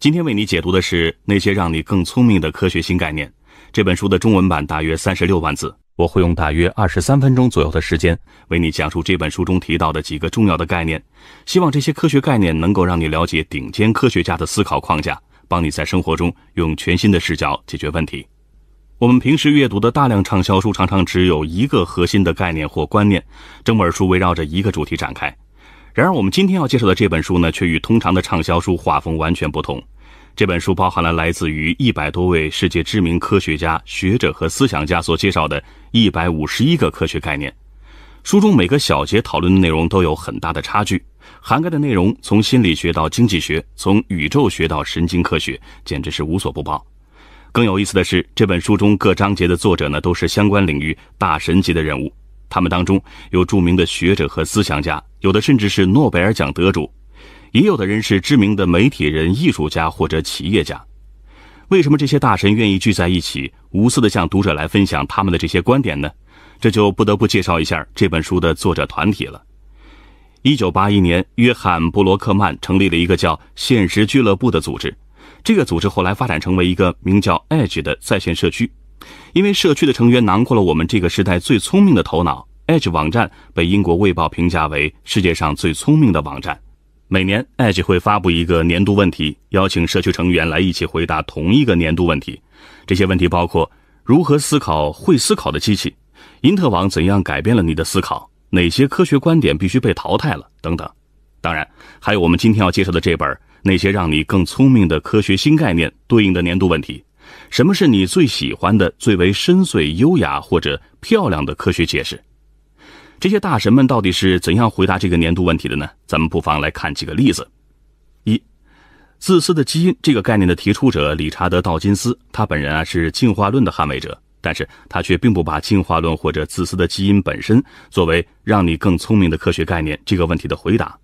今天为你解读的是那些让你更聪明的科学新概念。这本书的中文版大约三十六万字，我会用大约二十三分钟左右的时间为你讲述这本书中提到的几个重要的概念。希望这些科学概念能够让你了解顶尖科学家的思考框架，帮你在生活中用全新的视角解决问题。我们平时阅读的大量畅销书常常只有一个核心的概念或观念，整本书围绕着一个主题展开。然而，我们今天要介绍的这本书呢，却与通常的畅销书画风完全不同。这本书包含了来自于一百多位世界知名科学家、学者和思想家所介绍的一百五十一个科学概念。书中每个小节讨论的内容都有很大的差距，涵盖的内容从心理学到经济学，从宇宙学到神经科学，简直是无所不包。更有意思的是，这本书中各章节的作者呢，都是相关领域大神级的人物。他们当中有著名的学者和思想家，有的甚至是诺贝尔奖得主，也有的人是知名的媒体人、艺术家或者企业家。为什么这些大神愿意聚在一起，无私的向读者来分享他们的这些观点呢？这就不得不介绍一下这本书的作者团体了。一九八一年，约翰·布罗克曼成立了一个叫“现实俱乐部”的组织，这个组织后来发展成为一个名叫 Edge 的在线社区。因为社区的成员囊括了我们这个时代最聪明的头脑。Edge 网站被英国《卫报》评价为世界上最聪明的网站。每年，Edge 会发布一个年度问题，邀请社区成员来一起回答同一个年度问题。这些问题包括：如何思考会思考的机器？因特网怎样改变了你的思考？哪些科学观点必须被淘汰了？等等。当然，还有我们今天要介绍的这本《那些让你更聪明的科学新概念》对应的年度问题。什么是你最喜欢的、最为深邃、优雅或者漂亮的科学解释？这些大神们到底是怎样回答这个年度问题的呢？咱们不妨来看几个例子。一，自私的基因这个概念的提出者理查德·道金斯，他本人啊是进化论的捍卫者，但是他却并不把进化论或者自私的基因本身作为让你更聪明的科学概念这个问题的回答，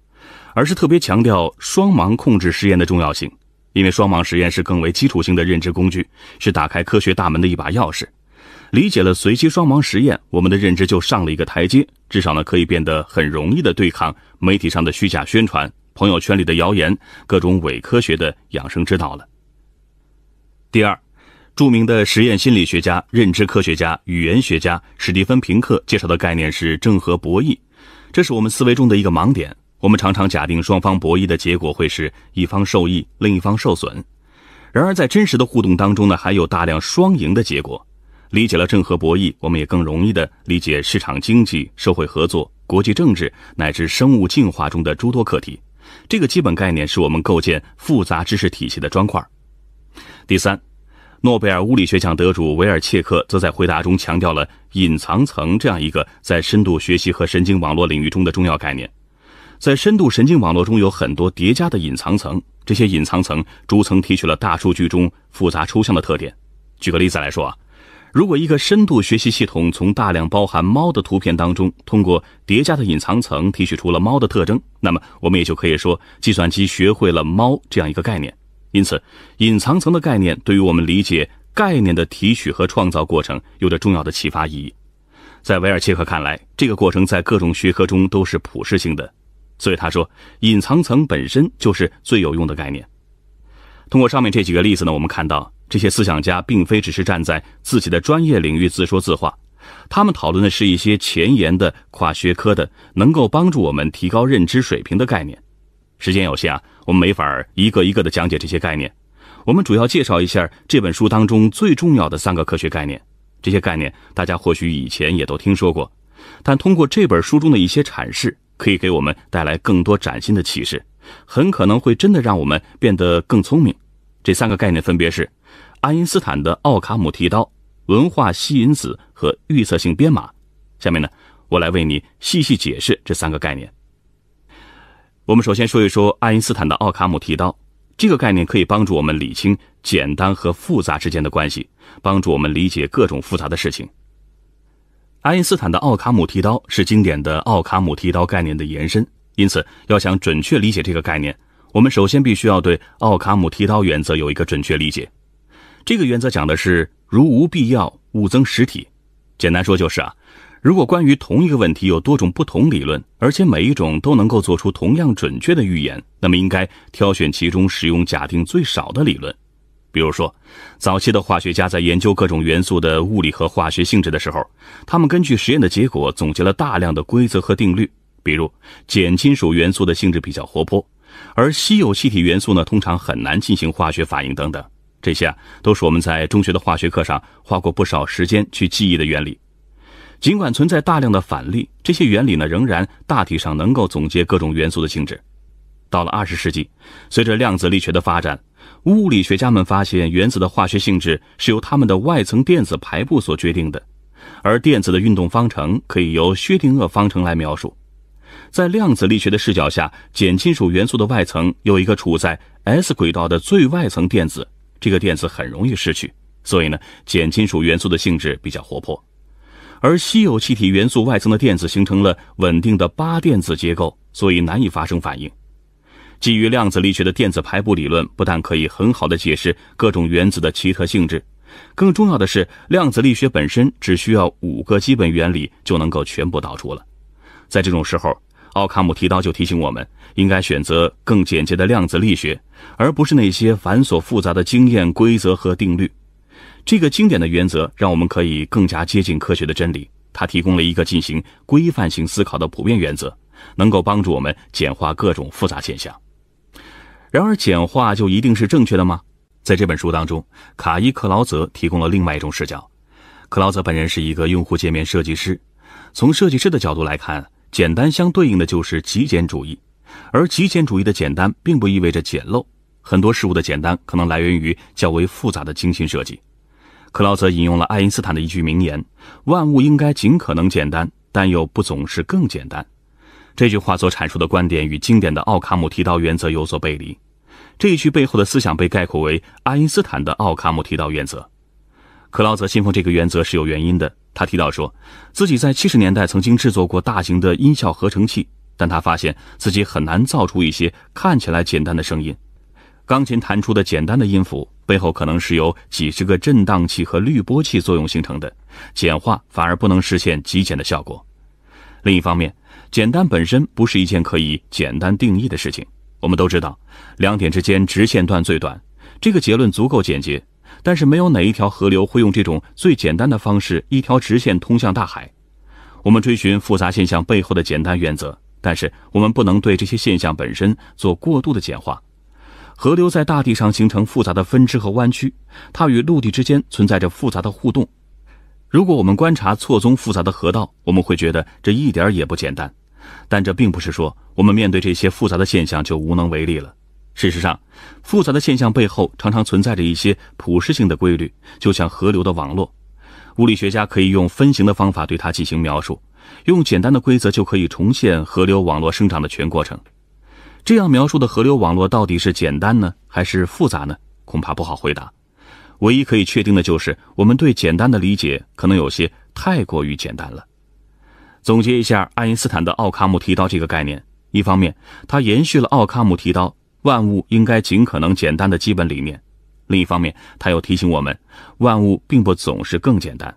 而是特别强调双盲控制实验的重要性。因为双盲实验是更为基础性的认知工具，是打开科学大门的一把钥匙。理解了随机双盲实验，我们的认知就上了一个台阶，至少呢可以变得很容易的对抗媒体上的虚假宣传、朋友圈里的谣言、各种伪科学的养生之道了。第二，著名的实验心理学家、认知科学家、语言学家史蒂芬·平克介绍的概念是正和博弈，这是我们思维中的一个盲点。我们常常假定双方博弈的结果会是一方受益，另一方受损。然而，在真实的互动当中呢，还有大量双赢的结果。理解了正和博弈，我们也更容易的理解市场经济、社会合作、国际政治乃至生物进化中的诸多课题。这个基本概念是我们构建复杂知识体系的砖块。第三，诺贝尔物理学奖得主维尔切克则在回答中强调了“隐藏层”这样一个在深度学习和神经网络领域中的重要概念。在深度神经网络中有很多叠加的隐藏层，这些隐藏层逐层提取了大数据中复杂抽象的特点。举个例子来说啊，如果一个深度学习系统从大量包含猫的图片当中，通过叠加的隐藏层提取出了猫的特征，那么我们也就可以说，计算机学会了猫这样一个概念。因此，隐藏层的概念对于我们理解概念的提取和创造过程有着重要的启发意义。在维尔切克看来，这个过程在各种学科中都是普适性的。所以他说，隐藏层本身就是最有用的概念。通过上面这几个例子呢，我们看到这些思想家并非只是站在自己的专业领域自说自话，他们讨论的是一些前沿的跨学科的、能够帮助我们提高认知水平的概念。时间有限啊，我们没法一个一个的讲解这些概念。我们主要介绍一下这本书当中最重要的三个科学概念。这些概念大家或许以前也都听说过，但通过这本书中的一些阐释。可以给我们带来更多崭新的启示，很可能会真的让我们变得更聪明。这三个概念分别是：爱因斯坦的奥卡姆剃刀、文化吸引子和预测性编码。下面呢，我来为你细细解释这三个概念。我们首先说一说爱因斯坦的奥卡姆剃刀，这个概念可以帮助我们理清简单和复杂之间的关系，帮助我们理解各种复杂的事情。爱因斯坦的奥卡姆剃刀是经典的奥卡姆剃刀概念的延伸，因此要想准确理解这个概念，我们首先必须要对奥卡姆剃刀原则有一个准确理解。这个原则讲的是：如无必要，勿增实体。简单说就是啊，如果关于同一个问题有多种不同理论，而且每一种都能够做出同样准确的预言，那么应该挑选其中使用假定最少的理论。比如说，早期的化学家在研究各种元素的物理和化学性质的时候，他们根据实验的结果总结了大量的规则和定律，比如碱金属元素的性质比较活泼，而稀有气体元素呢通常很难进行化学反应等等。这些啊都是我们在中学的化学课上花过不少时间去记忆的原理。尽管存在大量的反例，这些原理呢仍然大体上能够总结各种元素的性质。到了二十世纪，随着量子力学的发展。物理学家们发现，原子的化学性质是由它们的外层电子排布所决定的，而电子的运动方程可以由薛定谔方程来描述。在量子力学的视角下，碱金属元素的外层有一个处在 s 轨道的最外层电子，这个电子很容易失去，所以呢，碱金属元素的性质比较活泼。而稀有气体元素外层的电子形成了稳定的八电子结构，所以难以发生反应。基于量子力学的电子排布理论不但可以很好的解释各种原子的奇特性质，更重要的是，量子力学本身只需要五个基本原理就能够全部导出了。在这种时候，奥卡姆剃刀就提醒我们应该选择更简洁的量子力学，而不是那些繁琐复杂的经验规则和定律。这个经典的原则让我们可以更加接近科学的真理，它提供了一个进行规范性思考的普遍原则，能够帮助我们简化各种复杂现象。然而，简化就一定是正确的吗？在这本书当中，卡伊·克劳泽提供了另外一种视角。克劳泽本人是一个用户界面设计师，从设计师的角度来看，简单相对应的就是极简主义。而极简主义的简单，并不意味着简陋。很多事物的简单，可能来源于较为复杂的精心设计。克劳泽引用了爱因斯坦的一句名言：“万物应该尽可能简单，但又不总是更简单。”这句话所阐述的观点，与经典的奥卡姆剃刀原则有所背离。这一句背后的思想被概括为爱因斯坦的奥卡姆剃刀原则。克劳泽信奉这个原则是有原因的。他提到说，自己在七十年代曾经制作过大型的音效合成器，但他发现自己很难造出一些看起来简单的声音。钢琴弹出的简单的音符背后可能是由几十个振荡器和滤波器作用形成的。简化反而不能实现极简的效果。另一方面，简单本身不是一件可以简单定义的事情。我们都知道，两点之间直线段最短，这个结论足够简洁。但是，没有哪一条河流会用这种最简单的方式，一条直线通向大海。我们追寻复杂现象背后的简单原则，但是我们不能对这些现象本身做过度的简化。河流在大地上形成复杂的分支和弯曲，它与陆地之间存在着复杂的互动。如果我们观察错综复杂的河道，我们会觉得这一点也不简单。但这并不是说我们面对这些复杂的现象就无能为力了。事实上，复杂的现象背后常常存在着一些普适性的规律，就像河流的网络。物理学家可以用分形的方法对它进行描述，用简单的规则就可以重现河流网络生长的全过程。这样描述的河流网络到底是简单呢，还是复杂呢？恐怕不好回答。唯一可以确定的就是，我们对简单的理解可能有些太过于简单了。总结一下，爱因斯坦的奥卡姆剃刀这个概念，一方面，它延续了奥卡姆剃刀“万物应该尽可能简单”的基本理念；另一方面，它又提醒我们，万物并不总是更简单。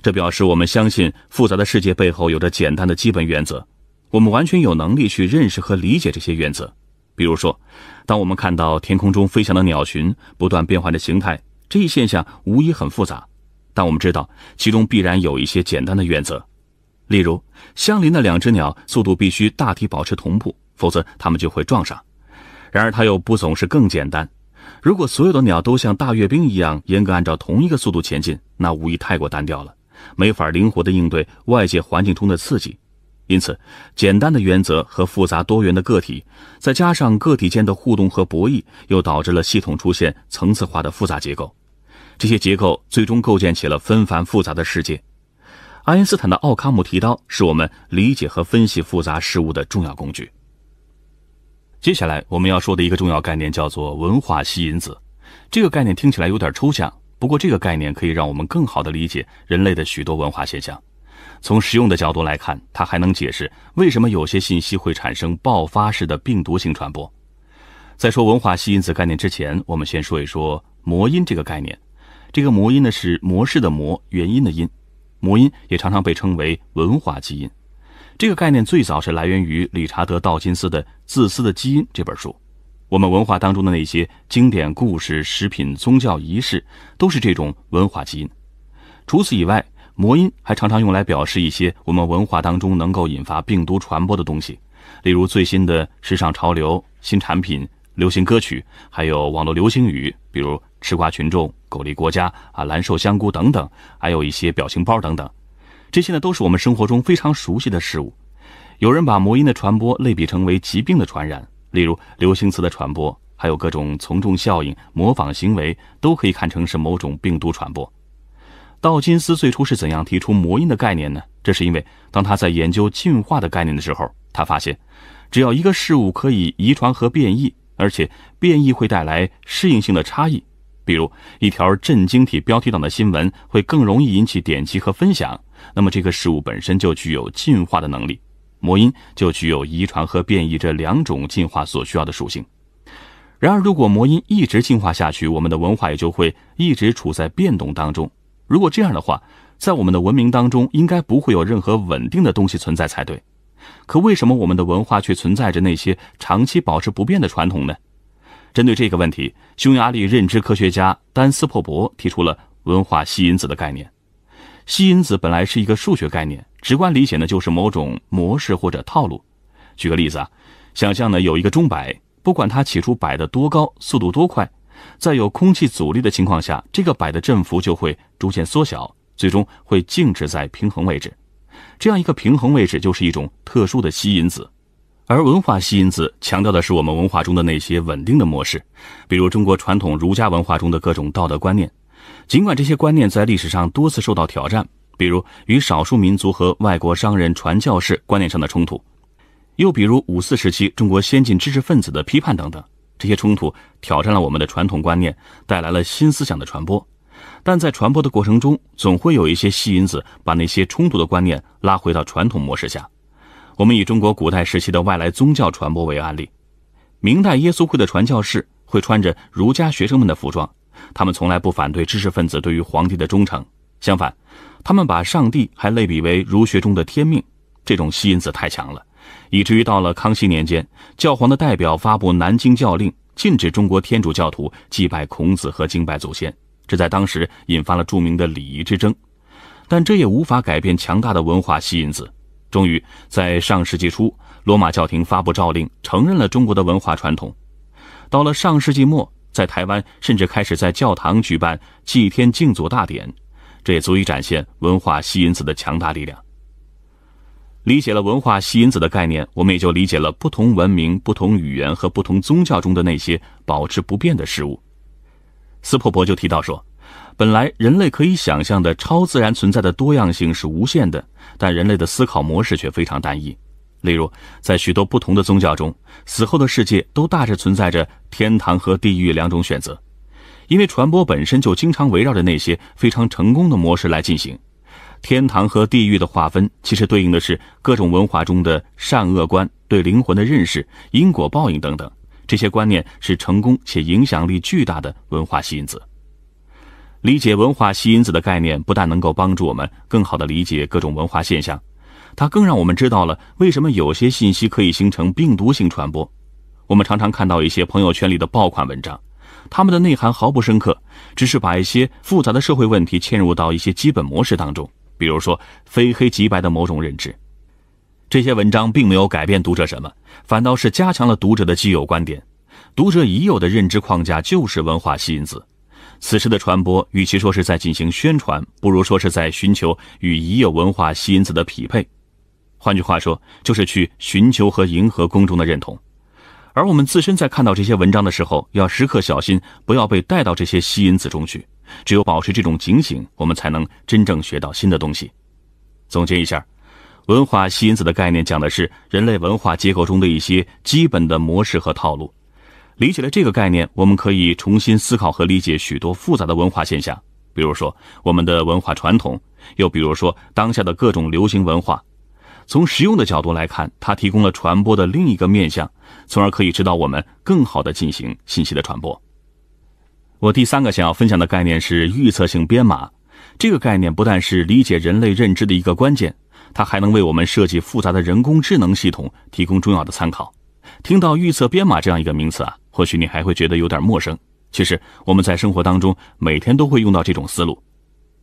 这表示我们相信复杂的世界背后有着简单的基本原则，我们完全有能力去认识和理解这些原则。比如说，当我们看到天空中飞翔的鸟群不断变换着形态，这一现象无疑很复杂，但我们知道其中必然有一些简单的原则。例如，相邻的两只鸟速度必须大体保持同步，否则它们就会撞上。然而，它又不总是更简单。如果所有的鸟都像大阅兵一样严格按照同一个速度前进，那无疑太过单调了，没法灵活的应对外界环境中的刺激。因此，简单的原则和复杂多元的个体，再加上个体间的互动和博弈，又导致了系统出现层次化的复杂结构。这些结构最终构建起了纷繁复杂的世界。爱因斯坦的奥卡姆剃刀是我们理解和分析复杂事物的重要工具。接下来我们要说的一个重要概念叫做文化吸引子，这个概念听起来有点抽象，不过这个概念可以让我们更好的理解人类的许多文化现象。从实用的角度来看，它还能解释为什么有些信息会产生爆发式的病毒性传播。在说文化吸引子概念之前，我们先说一说“模因”这个概念。这个“模因”呢，是模式的“模”，原因的“因”。魔音也常常被称为文化基因，这个概念最早是来源于理查德·道金斯的《自私的基因》这本书。我们文化当中的那些经典故事、食品、宗教仪式，都是这种文化基因。除此以外，魔音还常常用来表示一些我们文化当中能够引发病毒传播的东西，例如最新的时尚潮流、新产品、流行歌曲，还有网络流行语，比如“吃瓜群众”。狗利国家啊、蓝瘦香菇等等，还有一些表情包等等，这些呢都是我们生活中非常熟悉的事物。有人把魔音的传播类比成为疾病的传染，例如流行词的传播，还有各种从众效应、模仿行为，都可以看成是某种病毒传播。道金斯最初是怎样提出魔音的概念呢？这是因为，当他在研究进化的概念的时候，他发现，只要一个事物可以遗传和变异，而且变异会带来适应性的差异。比如一条震惊体标题党的新闻会更容易引起点击和分享，那么这个事物本身就具有进化的能力，魔音就具有遗传和变异这两种进化所需要的属性。然而，如果魔音一直进化下去，我们的文化也就会一直处在变动当中。如果这样的话，在我们的文明当中应该不会有任何稳定的东西存在才对。可为什么我们的文化却存在着那些长期保持不变的传统呢？针对这个问题，匈牙利认知科学家丹斯珀伯提出了“文化吸引子”的概念。吸引子本来是一个数学概念，直观理解呢就是某种模式或者套路。举个例子啊，想象呢有一个钟摆，不管它起初摆得多高、速度多快，在有空气阻力的情况下，这个摆的振幅就会逐渐缩小，最终会静止在平衡位置。这样一个平衡位置就是一种特殊的吸引子。而文化吸引子强调的是我们文化中的那些稳定的模式，比如中国传统儒家文化中的各种道德观念。尽管这些观念在历史上多次受到挑战，比如与少数民族和外国商人、传教士观念上的冲突，又比如五四时期中国先进知识分子的批判等等，这些冲突挑战了我们的传统观念，带来了新思想的传播。但在传播的过程中，总会有一些吸引子把那些冲突的观念拉回到传统模式下。我们以中国古代时期的外来宗教传播为案例，明代耶稣会的传教士会穿着儒家学生们的服装，他们从来不反对知识分子对于皇帝的忠诚。相反，他们把上帝还类比为儒学中的天命，这种吸引子太强了，以至于到了康熙年间，教皇的代表发布南京教令，禁止中国天主教徒祭拜孔子和敬拜祖先。这在当时引发了著名的礼仪之争，但这也无法改变强大的文化吸引子。终于，在上世纪初，罗马教廷发布诏令，承认了中国的文化传统。到了上世纪末，在台湾，甚至开始在教堂举办祭天敬祖大典，这也足以展现文化吸引子的强大力量。理解了文化吸引子的概念，我们也就理解了不同文明、不同语言和不同宗教中的那些保持不变的事物。斯珀伯就提到说。本来人类可以想象的超自然存在的多样性是无限的，但人类的思考模式却非常单一。例如，在许多不同的宗教中，死后的世界都大致存在着天堂和地狱两种选择。因为传播本身就经常围绕着那些非常成功的模式来进行。天堂和地狱的划分，其实对应的是各种文化中的善恶观、对灵魂的认识、因果报应等等。这些观念是成功且影响力巨大的文化吸引子。理解文化吸引子的概念，不但能够帮助我们更好地理解各种文化现象，它更让我们知道了为什么有些信息可以形成病毒性传播。我们常常看到一些朋友圈里的爆款文章，他们的内涵毫不深刻，只是把一些复杂的社会问题嵌入到一些基本模式当中，比如说非黑即白的某种认知。这些文章并没有改变读者什么，反倒是加强了读者的既有观点。读者已有的认知框架就是文化吸引子。此时的传播，与其说是在进行宣传，不如说是在寻求与已有文化吸引子的匹配。换句话说，就是去寻求和迎合公众的认同。而我们自身在看到这些文章的时候，要时刻小心，不要被带到这些吸引子中去。只有保持这种警醒，我们才能真正学到新的东西。总结一下，文化吸引子的概念讲的是人类文化结构中的一些基本的模式和套路。理解了这个概念，我们可以重新思考和理解许多复杂的文化现象，比如说我们的文化传统，又比如说当下的各种流行文化。从实用的角度来看，它提供了传播的另一个面向，从而可以指导我们更好地进行信息的传播。我第三个想要分享的概念是预测性编码。这个概念不但是理解人类认知的一个关键，它还能为我们设计复杂的人工智能系统提供重要的参考。听到预测编码这样一个名词啊。或许你还会觉得有点陌生。其实我们在生活当中每天都会用到这种思路。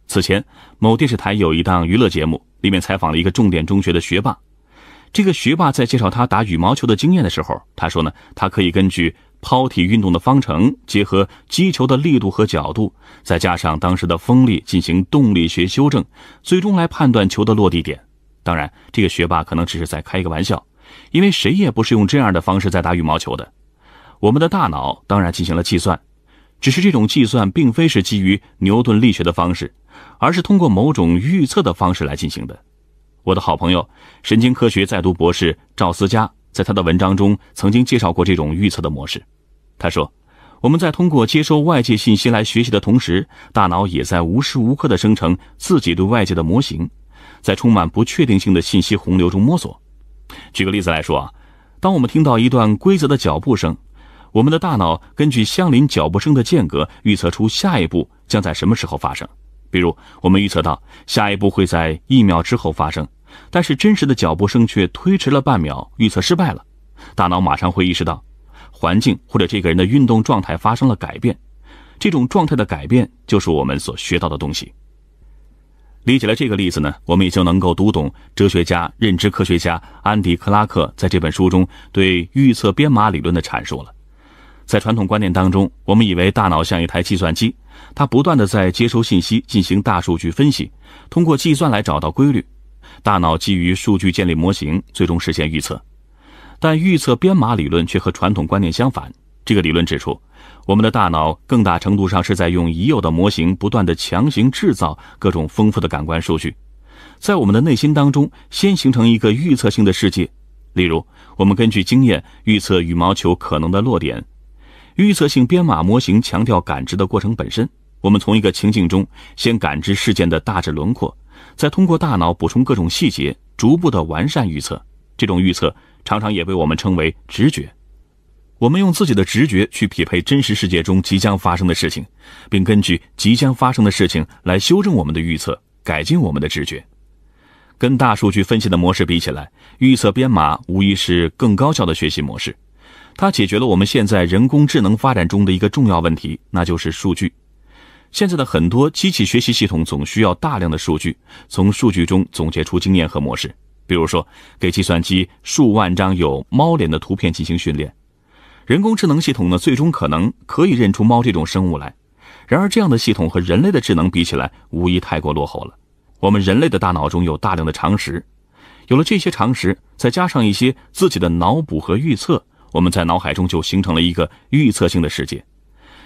此前，某电视台有一档娱乐节目，里面采访了一个重点中学的学霸。这个学霸在介绍他打羽毛球的经验的时候，他说呢，他可以根据抛体运动的方程，结合击球的力度和角度，再加上当时的风力进行动力学修正，最终来判断球的落地点。当然，这个学霸可能只是在开一个玩笑，因为谁也不是用这样的方式在打羽毛球的。我们的大脑当然进行了计算，只是这种计算并非是基于牛顿力学的方式，而是通过某种预测的方式来进行的。我的好朋友神经科学在读博士赵思佳在他的文章中曾经介绍过这种预测的模式。他说，我们在通过接收外界信息来学习的同时，大脑也在无时无刻地生成自己对外界的模型，在充满不确定性的信息洪流中摸索。举个例子来说啊，当我们听到一段规则的脚步声，我们的大脑根据相邻脚步声的间隔，预测出下一步将在什么时候发生。比如，我们预测到下一步会在一秒之后发生，但是真实的脚步声却推迟了半秒，预测失败了。大脑马上会意识到，环境或者这个人的运动状态发生了改变。这种状态的改变就是我们所学到的东西。理解了这个例子呢，我们也就能够读懂哲学家、认知科学家安迪·克拉克在这本书中对预测编码理论的阐述了。在传统观念当中，我们以为大脑像一台计算机，它不断地在接收信息，进行大数据分析，通过计算来找到规律。大脑基于数据建立模型，最终实现预测。但预测编码理论却和传统观念相反。这个理论指出，我们的大脑更大程度上是在用已有的模型，不断地强行制造各种丰富的感官数据，在我们的内心当中先形成一个预测性的世界。例如，我们根据经验预测羽毛球可能的落点。预测性编码模型强调感知的过程本身。我们从一个情境中先感知事件的大致轮廓，再通过大脑补充各种细节，逐步的完善预测。这种预测常常也被我们称为直觉。我们用自己的直觉去匹配真实世界中即将发生的事情，并根据即将发生的事情来修正我们的预测，改进我们的直觉。跟大数据分析的模式比起来，预测编码无疑是更高效的学习模式。它解决了我们现在人工智能发展中的一个重要问题，那就是数据。现在的很多机器学习系统总需要大量的数据，从数据中总结出经验和模式。比如说，给计算机数万张有猫脸的图片进行训练，人工智能系统呢，最终可能可以认出猫这种生物来。然而，这样的系统和人类的智能比起来，无疑太过落后了。我们人类的大脑中有大量的常识，有了这些常识，再加上一些自己的脑补和预测。我们在脑海中就形成了一个预测性的世界，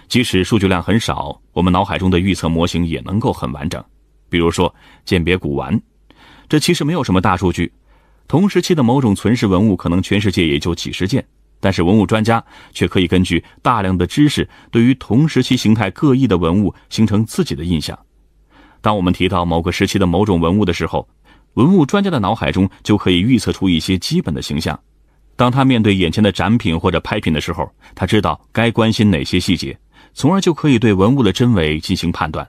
即使数据量很少，我们脑海中的预测模型也能够很完整。比如说鉴别古玩，这其实没有什么大数据，同时期的某种存世文物可能全世界也就几十件，但是文物专家却可以根据大量的知识，对于同时期形态各异的文物形成自己的印象。当我们提到某个时期的某种文物的时候，文物专家的脑海中就可以预测出一些基本的形象。当他面对眼前的展品或者拍品的时候，他知道该关心哪些细节，从而就可以对文物的真伪进行判断。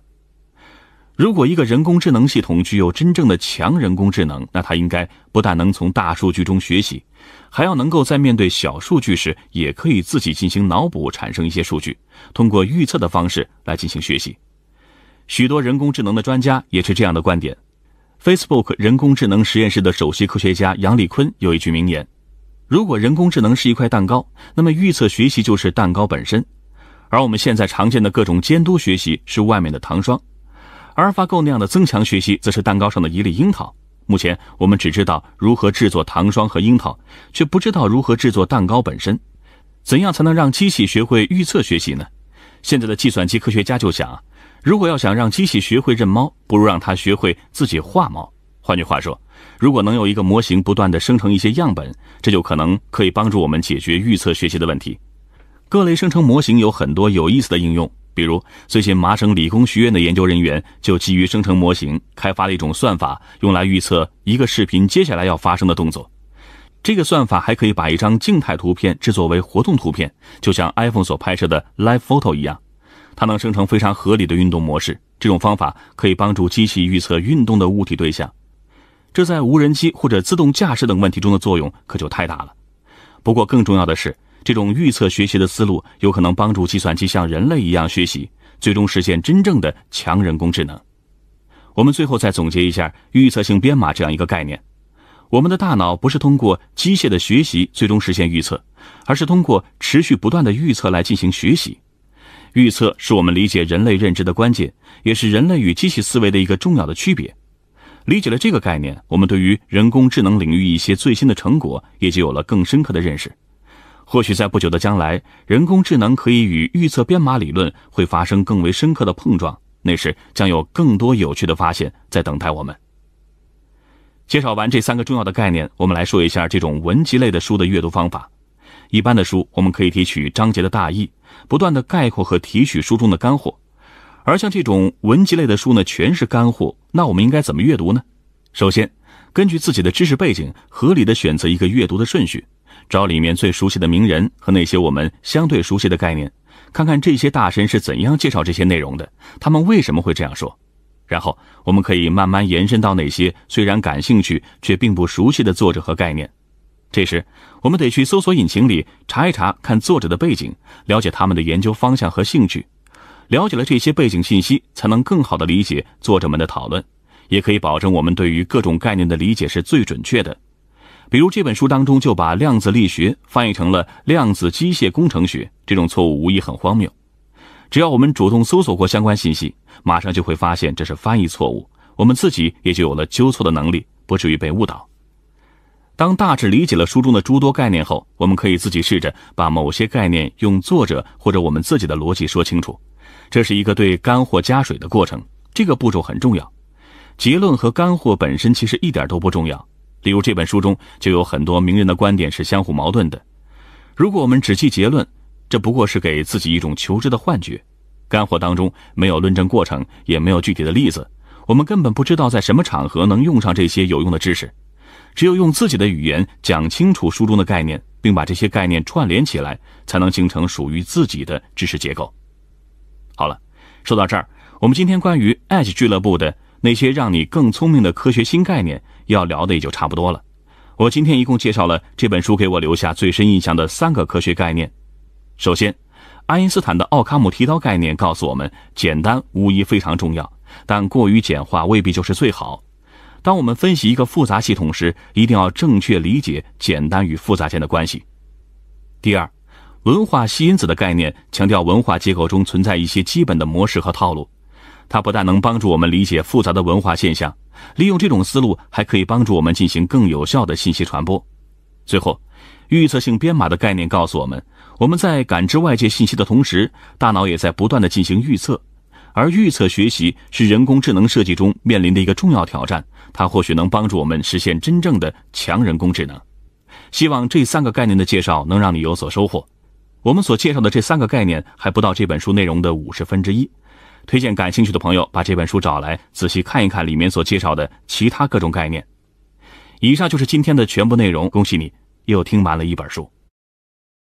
如果一个人工智能系统具有真正的强人工智能，那它应该不但能从大数据中学习，还要能够在面对小数据时也可以自己进行脑补，产生一些数据，通过预测的方式来进行学习。许多人工智能的专家也是这样的观点。Facebook 人工智能实验室的首席科学家杨立坤有一句名言。如果人工智能是一块蛋糕，那么预测学习就是蛋糕本身，而我们现在常见的各种监督学习是外面的糖霜阿尔法狗那样的增强学习则是蛋糕上的一粒樱桃。目前我们只知道如何制作糖霜和樱桃，却不知道如何制作蛋糕本身。怎样才能让机器学会预测学习呢？现在的计算机科学家就想，如果要想让机器学会认猫，不如让它学会自己画猫。换句话说，如果能有一个模型不断的生成一些样本，这就可能可以帮助我们解决预测学习的问题。各类生成模型有很多有意思的应用，比如最近麻省理工学院的研究人员就基于生成模型开发了一种算法，用来预测一个视频接下来要发生的动作。这个算法还可以把一张静态图片制作为活动图片，就像 iPhone 所拍摄的 Live Photo 一样，它能生成非常合理的运动模式。这种方法可以帮助机器预测运动的物体对象。这在无人机或者自动驾驶等问题中的作用可就太大了。不过，更重要的是，这种预测学习的思路有可能帮助计算机像人类一样学习，最终实现真正的强人工智能。我们最后再总结一下预测性编码这样一个概念：我们的大脑不是通过机械的学习最终实现预测，而是通过持续不断的预测来进行学习。预测是我们理解人类认知的关键，也是人类与机器思维的一个重要的区别。理解了这个概念，我们对于人工智能领域一些最新的成果也就有了更深刻的认识。或许在不久的将来，人工智能可以与预测编码理论会发生更为深刻的碰撞，那时将有更多有趣的发现在等待我们。介绍完这三个重要的概念，我们来说一下这种文集类的书的阅读方法。一般的书，我们可以提取章节的大意，不断的概括和提取书中的干货；而像这种文集类的书呢，全是干货。那我们应该怎么阅读呢？首先，根据自己的知识背景，合理地选择一个阅读的顺序，找里面最熟悉的名人和那些我们相对熟悉的概念，看看这些大神是怎样介绍这些内容的，他们为什么会这样说。然后，我们可以慢慢延伸到那些虽然感兴趣却并不熟悉的作者和概念。这时，我们得去搜索引擎里查一查，看作者的背景，了解他们的研究方向和兴趣。了解了这些背景信息，才能更好地理解作者们的讨论，也可以保证我们对于各种概念的理解是最准确的。比如这本书当中就把量子力学翻译成了量子机械工程学，这种错误无疑很荒谬。只要我们主动搜索过相关信息，马上就会发现这是翻译错误，我们自己也就有了纠错的能力，不至于被误导。当大致理解了书中的诸多概念后，我们可以自己试着把某些概念用作者或者我们自己的逻辑说清楚。这是一个对干货加水的过程，这个步骤很重要。结论和干货本身其实一点都不重要。例如这本书中就有很多名人的观点是相互矛盾的。如果我们只记结论，这不过是给自己一种求知的幻觉。干货当中没有论证过程，也没有具体的例子，我们根本不知道在什么场合能用上这些有用的知识。只有用自己的语言讲清楚书中的概念，并把这些概念串联起来，才能形成属于自己的知识结构。好了，说到这儿，我们今天关于 Edge 俱乐部的那些让你更聪明的科学新概念，要聊的也就差不多了。我今天一共介绍了这本书给我留下最深印象的三个科学概念。首先，爱因斯坦的奥卡姆剃刀概念告诉我们，简单无疑非常重要，但过于简化未必就是最好。当我们分析一个复杂系统时，一定要正确理解简单与复杂间的关系。第二。文化吸因子的概念强调文化结构中存在一些基本的模式和套路，它不但能帮助我们理解复杂的文化现象，利用这种思路还可以帮助我们进行更有效的信息传播。最后，预测性编码的概念告诉我们，我们在感知外界信息的同时，大脑也在不断的进行预测，而预测学习是人工智能设计中面临的一个重要挑战，它或许能帮助我们实现真正的强人工智能。希望这三个概念的介绍能让你有所收获。我们所介绍的这三个概念还不到这本书内容的五十分之一，推荐感兴趣的朋友把这本书找来仔细看一看里面所介绍的其他各种概念。以上就是今天的全部内容，恭喜你又听完了一本书。